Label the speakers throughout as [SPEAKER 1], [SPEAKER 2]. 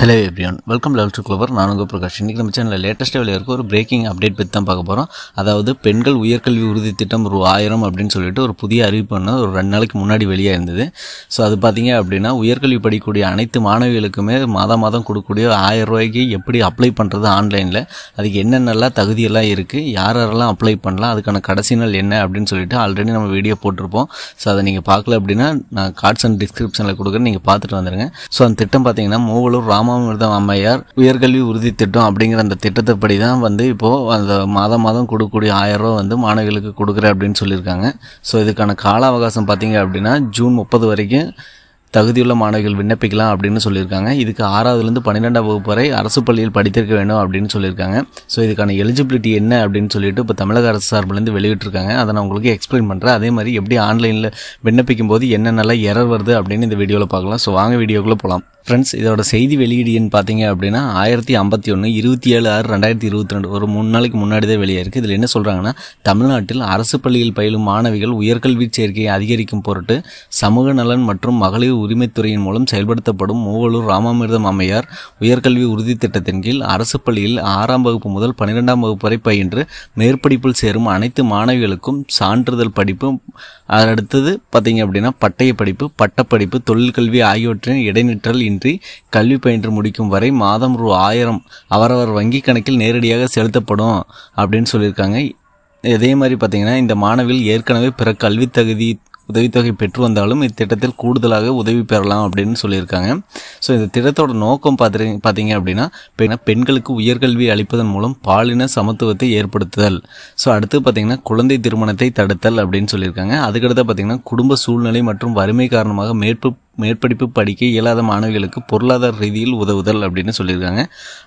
[SPEAKER 1] hello everyone welcome level to Glover நான் உங்கள் பிரகாஷ் இன்றைக்கி நம்ம சேனலில் லேட்டஸ்ட்டாக வெளியே இருக்க ஒரு பிரேக்கிங் அப்டேட் பற்றி தான் பார்க்க போகிறோம் அதாவது பெண்கள் உயர்கல்வி உறுதி திட்டம் ஒரு ஆயிரம் அப்படின்னு சொல்லிட்டு ஒரு புதிய அறிவிப்புன்னு ஒரு ரெண்டு நாளைக்கு முன்னாடி வெளியாக இருந்தது ஸோ அது பார்த்தீங்க அப்படின்னா உயர்கல்வி படிக்கக்கூடிய அனைத்து மாணவிகளுக்குமே மாதம் மாதம் கொடுக்கக்கூடிய ஆயிரம் ரூபாய்க்கு எப்படி அப்ளை பண்ணுறது ஆன்லைனில் அதுக்கு என்னென்னலாம் தகுதியெல்லாம் இருக்குது யார் யாரெல்லாம் அப்ளை பண்ணலாம் அதுக்கான கடைசி நாள் என்ன அப்படின்னு சொல்லிட்டு ஆல்ரெடி நம்ம வீடியோ போட்டிருப்போம் ஸோ அதை நீங்கள் பார்க்கல அப்படின்னா நான் கார்ட்ஸ் அண்ட் டிஸ்கிரிப்ஷனில் கொடுக்குறேன் நீங்கள் பார்த்துட்டு வந்துடுங்க ஸோ அந்த திட்டம் பார்த்தீங்கன்னா மூவலூர் ராம ராமாமிர்தம் அம்மையார் உயர்கல்வி உறுதி திட்டம் அப்படிங்கிற அந்த திட்டத்தைப்படி தான் வந்து இப்போது அந்த மாதம் மாதம் கொடுக்கக்கூடிய ஆயிரம் ரூபா வந்து மாணவிகளுக்கு கொடுக்குறேன் அப்படின்னு சொல்லியிருக்காங்க ஸோ இதுக்கான கால அவகாசம் பார்த்தீங்க அப்படின்னா ஜூன் முப்பது வரைக்கும் தகுதியுள்ள மாணவிகள் விண்ணப்பிக்கலாம் அப்படின்னு சொல்லியிருக்காங்க இதுக்கு ஆறாவதுலேருந்து பன்னிரெண்டாம் வகுப்பு வரை அரசு பள்ளியில் படித்திருக்க வேண்டும் அப்படின்னு சொல்லியிருக்காங்க ஸோ இதுக்கான எலிஜிபிலிட்டி என்ன அப்படின்னு சொல்லிட்டு இப்போ தமிழக அரசு சார்பிலேருந்து வெளியிட்டிருக்காங்க அதை நான் உங்களுக்கு எக்ஸ்பிளைன் பண்ணுறேன் அதே மாதிரி எப்படி ஆன்லைனில் விண்ணப்பிக்கும் போது என்னென்னலாம் எரர் வருது அப்படின்னு இந்த வீடியோவில் பார்க்கலாம் ஸோ வாங்க வீடியோக்குள்ளே போகலாம் ஃப்ரெண்ட்ஸ் இதோட செய்தி வெளியீடுன்னு பார்த்தீங்க அப்படின்னா ஆயிரத்தி ஐம்பத்தி ஒன்று இருபத்தி ஏழு ஆறு ரெண்டாயிரத்தி இருபத்தி ரெண்டு ஒரு மூணு நாளைக்கு முன்னாடி தான் வெளியாக இருக்குது இதில் என்ன சொல்கிறாங்கன்னா தமிழ்நாட்டில் அரசு பள்ளியில் பயிலும் மாணவிகள் உயர்கல்வி சேர்க்கையை அதிகரிக்கும் பொருட்டு சமூக நலன் மற்றும் மகளிர் உரிமைத்துறையின் மூலம் செயல்படுத்தப்படும் மூவலூர் ராமாமிர்தம் அம்மையார் உயர்கல்வி உறுதி திட்டத்தின் கீழ் அரசு பள்ளியில் ஆறாம் வகுப்பு முதல் பன்னிரெண்டாம் வகுப்பு வரை பயின்று மேற்படிப்பில் சேரும் அனைத்து மாணவிகளுக்கும் சான்றிதழ் படிப்பு அடுத்தது பார்த்தீங்க அப்படின்னா பட்டய படிப்பு பட்டப்படிப்பு தொழிற்கல்வி ஆகியவற்றின் இடைநிற்றல் இன்றி கல்வி பயின்று முடிக்கும் வரை மாதம் ரூ ஆயிரம் அவரவர் வங்கி கணக்கில் நேரடியாக செலுத்தப்படும் அப்படின்னு சொல்லியிருக்காங்க இதே மாதிரி பார்த்தீங்கன்னா இந்த மாணவியில் ஏற்கனவே பிற கல்வி தகுதி உதவித்தொகை பெற்று வந்தாலும் இத்திட்டத்தில் கூடுதலாக உதவி பெறலாம் அப்படின்னு சொல்லியிருக்காங்க ஸோ இந்த திட்டத்தோட நோக்கம் பார்த்துருங்க பார்த்தீங்க அப்படின்னா பெண்களுக்கு உயர்கல்வி அளிப்பதன் மூலம் பாலின சமத்துவத்தை ஏற்படுத்துதல் ஸோ அடுத்து பார்த்தீங்கன்னா குழந்தை திருமணத்தை தடுத்தல் அப்படின்னு சொல்லியிருக்காங்க அதுக்கடுத்து பார்த்தீங்கன்னா குடும்ப சூழ்நிலை மற்றும் வறுமை காரணமாக மேற்பு மேற்படிப்பு படிக்க இயலாத மாணவிகளுக்கு பொருளாதார ரீதியில் உதவுதல் அப்படின்னு சொல்லியிருக்காங்க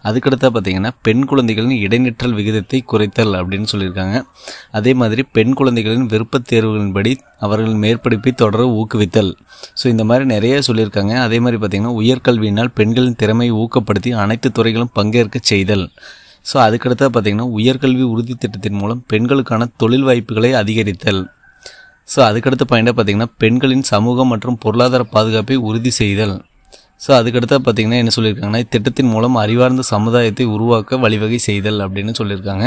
[SPEAKER 1] அதுக்கடுத்த பார்த்தீங்கன்னா பெண் குழந்தைகளின் இடைநிற்றல் விகிதத்தை குறைத்தல் அப்படின்னு சொல்லியிருக்காங்க அதே மாதிரி பெண் குழந்தைகளின் விருப்பத் தேர்வுகளின்படி அவர்கள் மேற்படிப்பை தொடர ஊக்குவித்தல் ஸோ இந்த மாதிரி நிறைய சொல்லியிருக்காங்க அதே மாதிரி பார்த்தீங்கன்னா உயர்கல்வியினால் பெண்களின் திறமையை ஊக்கப்படுத்தி அனைத்து துறைகளும் பங்கேற்க செய்தல் ஸோ அதுக்கடுத்தால் பார்த்திங்கன்னா உயர்கல்வி உறுதி திட்டத்தின் மூலம் பெண்களுக்கான தொழில் வாய்ப்புகளை அதிகரித்தல் ஸோ அதுக்கடுத்த பாயிண்டாக பார்த்தீங்கன்னா பெண்களின் சமூகம் மற்றும் பொருளாதார பாதுகாப்பை உறுதி செய்தல் ஸோ அதுக்கடுத்து பார்த்தீங்கன்னா என்ன சொல்லியிருக்காங்கன்னா திட்டத்தின் மூலம் அறிவார்ந்த சமுதாயத்தை உருவாக்க வழிவகை செய்தல் அப்படின்னு சொல்லியிருக்காங்க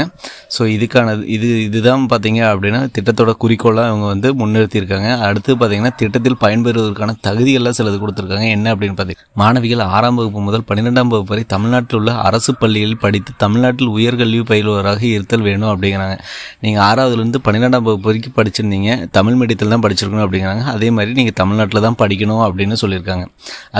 [SPEAKER 1] ஸோ இதுக்கான இது இதுதான் பார்த்தீங்க அப்படின்னா திட்டத்தோட குறிக்கோளாக அவங்க வந்து முன்னிறுத்தியிருக்காங்க அடுத்து பார்த்தீங்கன்னா திட்டத்தில் பயன்பெறுவதற்கான தகுதிகள்லாம் சிலது கொடுத்துருக்காங்க என்ன அப்படின்னு பார்த்தீங்கன்னா மாணவிகள் ஆறாம் வகுப்பு முதல் பன்னிரெண்டாம் வகுப்பு வரை தமிழ்நாட்டில் உள்ள அரசு பள்ளியில் படித்து தமிழ்நாட்டில் உயர்கல்வி பயில்வராக இருத்தல் வேணும் அப்படிங்கிறாங்க நீங்கள் ஆறாவதுலேருந்து பன்னிரெண்டாம் வகுப்பு வரைக்கும் படிச்சிருந்தீங்க தமிழ் மீடியத்தில் தான் படிச்சிருக்கணும் அப்படிங்கிறாங்க அதே மாதிரி நீங்கள் தமிழ்நாட்டில் தான் படிக்கணும் அப்படின்னு சொல்லியிருக்காங்க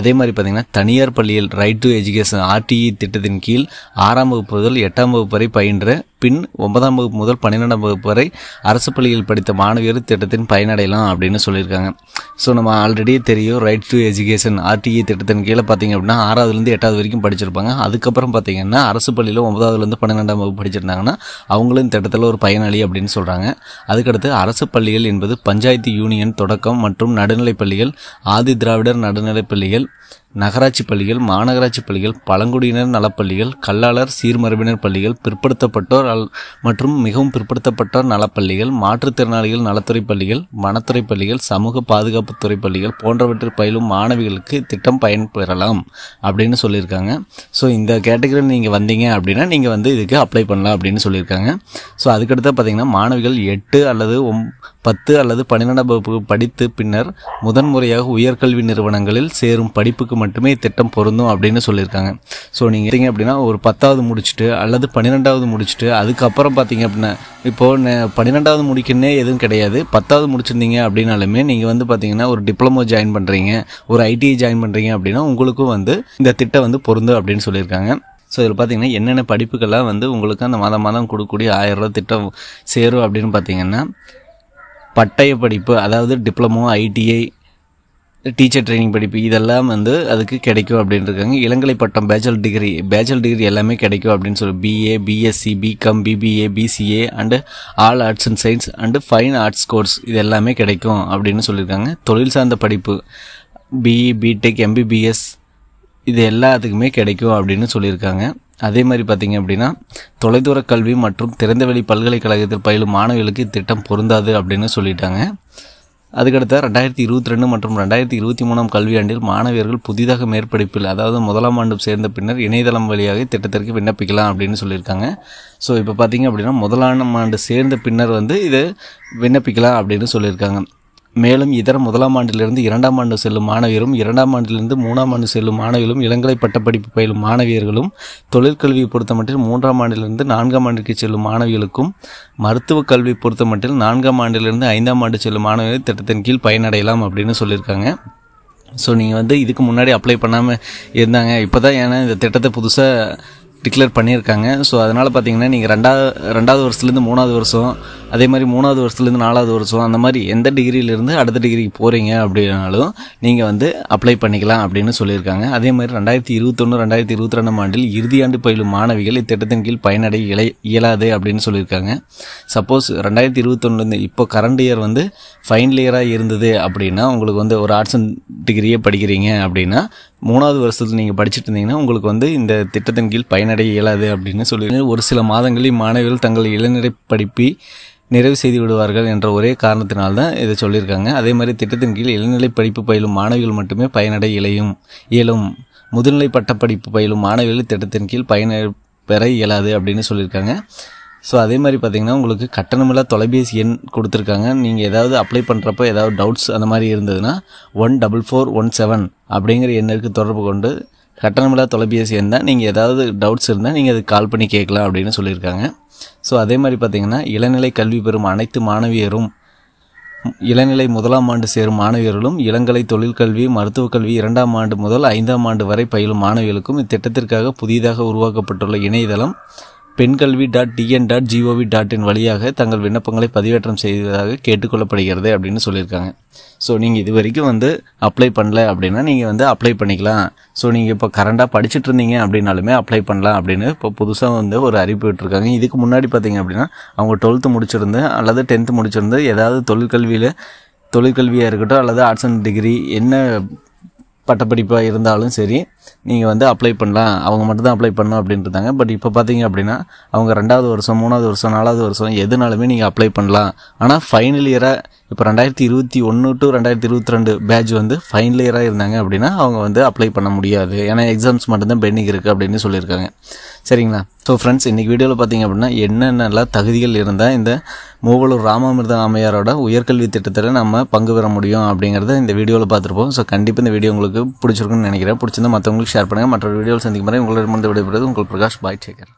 [SPEAKER 1] அதே மாதிரி பார்த்தீங்கன்னா தனியார் பள்ளியில் ரைட் டு எஜுகேஷன் ஆர்டிஇ திட்டத்தின் கீழ் ஆறாம் வகுப்பு முதல் எட்டாம் வகுப்பு வரை பயின்ற பின் ஒன்பதாம் வகுப்பு முதல் பன்னிரெண்டாம் வகுப்பு வரை அரசு பள்ளியில் படித்த மாணவியர் திட்டத்தின் பயனடையலாம் அப்படின்னு சொல்லியிருக்காங்க ஸோ நம்ம ஆல்ரெடி தெரியும் ரைட் டு எஜுகேஷன் ஆர்டிஇ திட்டத்தின் கீழே பார்த்தீங்க அப்படின்னா ஆறாவதுலேருந்து எட்டாவது வரைக்கும் படிச்சிருப்பாங்க அதுக்கப்புறம் பார்த்தீங்கன்னா அரசு பள்ளியில் ஒன்பதாவதுலேருந்து பன்னிரெண்டாம் வகுப்பு படிச்சிருந்தாங்கன்னா அவங்களும் இந்த திட்டத்தில் ஒரு பயனாளி அப்படின்னு சொல்கிறாங்க அதுக்கடுத்து அரசு பள்ளிகள் என்பது பஞ்சாயத்து யூனியன் தொடக்கம் மற்றும் நடுநிலைப் பள்ளிகள் ஆதி திராவிடர் நடுநிலைப் பள்ளிகள் நகராட்சி பள்ளிகள் மாநகராட்சி பள்ளிகள் பழங்குடியினர் நலப்பள்ளிகள் கல்லாளர் சீர்மரபினர் பள்ளிகள் பிற்படுத்தப்பட்டோர் நலத்துறை மற்றும் மிகவும் பிற்படுத்தப்பட்டோர் நலப்பள்ளிகள் மாற்றுத்திறனாளிகள் நலத்துறை பள்ளிகள் வனத்துறை பள்ளிகள் சமூக பாதுகாப்புத்துறை பள்ளிகள் போன்றவற்றில் பயிலும் மாணவிகளுக்கு திட்டம் பயன்பெறலாம் அப்படின்னு சொல்லியிருக்காங்க ஸோ இந்த கேட்டகரியில் நீங்கள் வந்தீங்க அப்படின்னா நீங்கள் வந்து இதுக்கு அப்ளை பண்ணலாம் அப்படின்னு சொல்லியிருக்காங்க ஸோ அதுக்கடுத்து பார்த்தீங்கன்னா மாணவிகள் எட்டு அல்லது பத்து அல்லது பன்னிரெண்டாம் வகுப்பு படித்து பின்னர் முதன்முறையாக உயர்கல்வி நிறுவனங்களில் சேரும் படிப்புக்கு மட்டுமே இத்திட்டம் பொருந்தும் அப்படின்னு சொல்லியிருக்காங்க ஸோ நீங்கள் பார்த்தீங்க அப்படின்னா ஒரு பத்தாவது முடிச்சுட்டு அல்லது பன்னிரெண்டாவது முடிச்சுட்டு அதுக்கப்புறம் பார்த்தீங்க அப்படின்னா இப்போது பன்னிரெண்டாவது முடிக்கணுன்னே எதுவும் கிடையாது பத்தாவது முடிச்சிருந்தீங்க அப்படின்னாலுமே நீங்கள் வந்து பார்த்தீங்கன்னா ஒரு டிப்ளமோ ஜாயின் பண்ணுறீங்க ஒரு ஐடிஐ ஜாயின் பண்ணுறீங்க அப்படின்னா உங்களுக்கும் வந்து இந்த திட்டம் வந்து பொருந்தும் அப்படின்னு சொல்லியிருக்காங்க ஸோ இதில் பார்த்தீங்கன்னா என்னென்ன படிப்புகள்லாம் வந்து உங்களுக்கு அந்த மாதம் மாதம் கொடுக்கக்கூடிய ஆயிரம் ரூபா திட்டம் சேரும் அப்படின்னு பார்த்தீங்கன்னா பட்டய படிப்பு அதாவது டிப்ளமோ ஐடிஐ டீச்சர் ட்ரைனிங் படிப்பு இதெல்லாம் வந்து அதுக்கு கிடைக்கும் அப்படின்னு இருக்காங்க இளங்கலை பட்டம் பேச்சல் டிகிரி பேச்சல் டிகிரி எல்லாமே கிடைக்கும் அப்படின்னு சொல்லி BA BSc BCom BBA BCA and all arts and science and fine arts course இது எல்லாமே கிடைக்கும் அப்படின்னு சொல்லியிருக்காங்க தொழில் சார்ந்த படிப்பு பிஇ பிடெக் எம்பிபிஎஸ் இது எல்லாத்துக்குமே கிடைக்கும் அப்படின்னு சொல்லியிருக்காங்க அதே மாதிரி பார்த்திங்க அப்படின்னா தொலைதூர கல்வி மற்றும் திறந்தவெளி பல்கலைக்கழகத்தில் பயிலும் மாணவிகளுக்கு திட்டம் பொருந்தாது அப்படின்னு சொல்லிட்டாங்க அதுக்கடுத்த ரெண்டாயிரத்தி இருபத்தி ரெண்டு மற்றும் ரெண்டாயிரத்தி இருபத்தி மூணாம் கல்வியாண்டில் மாணவியர்கள் புதிதாக மேற்படிப்பில் அதாவது முதலாம் ஆண்டு சேர்ந்த பின்னர் இணையதளம் வழியாக திட்டத்திற்கு விண்ணப்பிக்கலாம் அப்படின்னு சொல்லியிருக்காங்க ஸோ இப்போ பார்த்தீங்க அப்படின்னா முதலாம் ஆண்டு சேர்ந்த பின்னர் வந்து இது விண்ணப்பிக்கலாம் அப்படின்னு சொல்லியிருக்காங்க மேலும் இதர முதலாம் ஆண்டிலிருந்து இரண்டாம் ஆண்டு செல்லும் மாணவியரும் இரண்டாம் ஆண்டிலிருந்து மூணாம் ஆண்டு செல்லும் மாணவிகளும் இளங்கலை பட்டப்படிப்பு பயிலும் மாணவியர்களும் தொழிற்கல்வியை பொறுத்தமட்டில் மூன்றாம் ஆண்டிலிருந்து நான்காம் ஆண்டிற்கு செல்லும் மாணவிகளுக்கும் மருத்துவக் கல்வி பொறுத்தமட்டில் நான்காம் ஆண்டிலிருந்து ஐந்தாம் ஆண்டு செல்லும் மாணவர்கள் திட்டத்தின் கீழ் பயனடையலாம் அப்படின்னு சொல்லியிருக்காங்க ஸோ நீங்கள் வந்து இதுக்கு முன்னாடி அப்ளை பண்ணாமல் இருந்தாங்க இப்போ தான் ஏன்னா இந்த திட்டத்தை புதுசாக டிக்ளேர் பண்ணியிருக்காங்க ஸோ அதனால் பார்த்தீங்கன்னா நீங்கள் ரெண்டாவது ரெண்டாவது வருஷத்துலேருந்து மூணாவது வருஷம் அதே மாதிரி மூணாவது வருஷத்துலேருந்து நாலாவது வருஷம் அந்த மாதிரி எந்த டிகிரியிலேருந்து அடுத்த டிகிரிக்கு போகிறீங்க அப்படின்னாலும் நீங்கள் வந்து அப்ளை பண்ணிக்கலாம் அப்படின்னு சொல்லியிருக்காங்க அதே மாதிரி ரெண்டாயிரத்தி இருபத்தொன்று ரெண்டாயிரத்தி இருபத்தி ரெண்டாம் ஆண்டில் இறுதியாண்டு பயிலும் மாணவிகள் இத்திட்டத்தின் கீழ் பயனடை இலை இயலாது அப்படின்னு சொல்லியிருக்காங்க சப்போஸ் ரெண்டாயிரத்தி இருபத்தொன்னுலேருந்து இப்போ கரண்ட் இயர் வந்து ஃபைனல் இயராக இருந்தது அப்படின்னா உங்களுக்கு வந்து ஒரு ஆர்ட்ஸ் அண்ட் டிகிரியே படிக்கிறீங்க அப்படின்னா மூணாவது வருஷத்தில் நீங்கள் படிச்சுட்டு இருந்தீங்கன்னா உங்களுக்கு வந்து இந்த திட்டத்தின் கீழ் பயனடைய இயலாது அப்படின்னு சொல்லி ஒரு சில மாதங்களில் மாணவிகள் தங்கள் இளநிலை படிப்பை நிறைவு செய்து விடுவார்கள் என்ற ஒரே காரணத்தினால் தான் இதை சொல்லியிருக்காங்க அதே மாதிரி திட்டத்தின் கீழ் இளநிலை படிப்பு பயிலும் மாணவிகள் மட்டுமே பயனடை இலையும் இயலும் முதுநிலை பட்டப்படிப்பு பயிலும் மாணவிகள் திட்டத்தின் கீழ் பயன பெற இயலாது அப்படின்னு சொல்லியிருக்காங்க ஸோ அதே மாதிரி பார்த்தீங்கன்னா உங்களுக்கு கட்டணமில்லா தொலைபேசி எண் கொடுத்துருக்காங்க நீங்கள் ஏதாவது அப்ளை பண்ணுறப்போ ஏதாவது டவுட்ஸ் அந்த மாதிரி இருந்ததுன்னா one double four one seven அப்படிங்கிற எண்ணிற்கு தொடர்பு கொண்டு கட்டணமில்லா தொலைபேசி எண் தான் நீங்கள் ஏதாவது டவுட்ஸ் இருந்தால் நீங்கள் அதுக்கு கால் பண்ணி கேட்கலாம் அப்படின்னு சொல்லியிருக்காங்க ஸோ அதே மாதிரி பார்த்திங்கன்னா இளநிலை கல்வி பெறும் அனைத்து மாணவியரும் இளநிலை முதலாம் ஆண்டு சேரும் மாணவியர்களும் இளங்கலை தொழிற்கல்வி மருத்துவக் கல்வி இரண்டாம் ஆண்டு முதல் ஐந்தாம் ஆண்டு வரை பயிலும் மாணவிகளுக்கும் இத்திட்டத்திற்காக புதிதாக உருவாக்கப்பட்டுள்ள இணையதளம் பெண்கல்வி dot TN dot GOV dot in வழியாக தங்கள் விண்ணப்பங்களை பதிவேற்றம் செய்வதாக கேட்டுக்கொள்ளப்படுகிறது அப்படின்னு சொல்லியிருக்காங்க ஸோ நீங்கள் இது வரைக்கும் வந்து அப்ளை பண்ணல அப்படின்னா நீங்கள் வந்து அப்ளை பண்ணிக்கலாம் ஸோ நீங்கள் இப்போ கரண்டாக படிச்சுட்டு இருந்தீங்க அப்படின்னாலுமே அப்ளை பண்ணலாம் அப்படின்னு இப்போ புதுசாக வந்து ஒரு அறிவிப்பு விட்டுருக்காங்க இதுக்கு முன்னாடி பார்த்தீங்க அப்படின்னா அவங்க டுவெல்த்து முடிச்சிருந்து அல்லது டென்த்து முடிச்சிருந்து ஏதாவது தொழிற்கல்வியில் தொழிற்கல்வியாக இருக்கட்டும் அல்லது ஆர்ட்ஸ் அண்ட் டிகிரி என்ன பட்டப்படிப்பாக இருந்தாலும் சரி நீங்கள் வந்து அப்ளை பண்ணலாம் அவங்க மட்டும்தான் அப்ளை பண்ணணும் அப்படின்ட்டு இருந்தாங்க பட் இப்போ பார்த்தீங்க அப்படின்னா அவங்க ரெண்டாவது வருஷம் மூணாவது வருஷம் நாலாவது வருஷம் எதுனாலுமே நீங்கள் அப்ளை பண்ணலாம் ஆனால் ஃபைனல் இயராக இப்போ ரெண்டாயிரத்தி இருபத்தி ஒன்று டு ரெண்டாயிரத்தி இருபத்தி ரெண்டு பேட்ச் வந்து ஃபைனல் இயராக இருந்தாங்க அப்படின்னா அவங்க வந்து அப்ளை பண்ண முடியாது ஏன்னா எக்ஸாம்ஸ் மட்டும்தான் பெண்டிங் இருக்குது அப்படின்னு சொல்லியிருக்காங்க சரிங்களா ஸோ ஃப்ரெண்ட்ஸ் இன்றைக்கி வீடியோவில் பார்த்தீங்க அப்படின்னா என்னென்னலாம் தகுதிகள் இருந்தால் இந்த மூவலூர் ராமாமிர்த ஆமையாரோட உயர்கல்வி திட்டத்தில் நம்ம பங்கு பெற முடியும் அப்படிங்கிறத இந்த வீடியோவில் பார்த்துருப்போம் ஸோ கண்டிப்பாக இந்த வீடியோ உங்களுக்கு பிடிச்சிருக்குன்னு நினைக்கிறேன் பிடிச்சிருந்தா மற்றவங்களுக்கு ஷேர் பண்ணுங்கள் மற்ற வீடியோவில் சந்திக்கும் மாதிரி உங்களிடம் விடைபெறுவது உங்கள் பிரகாஷ் பாய் சேகர்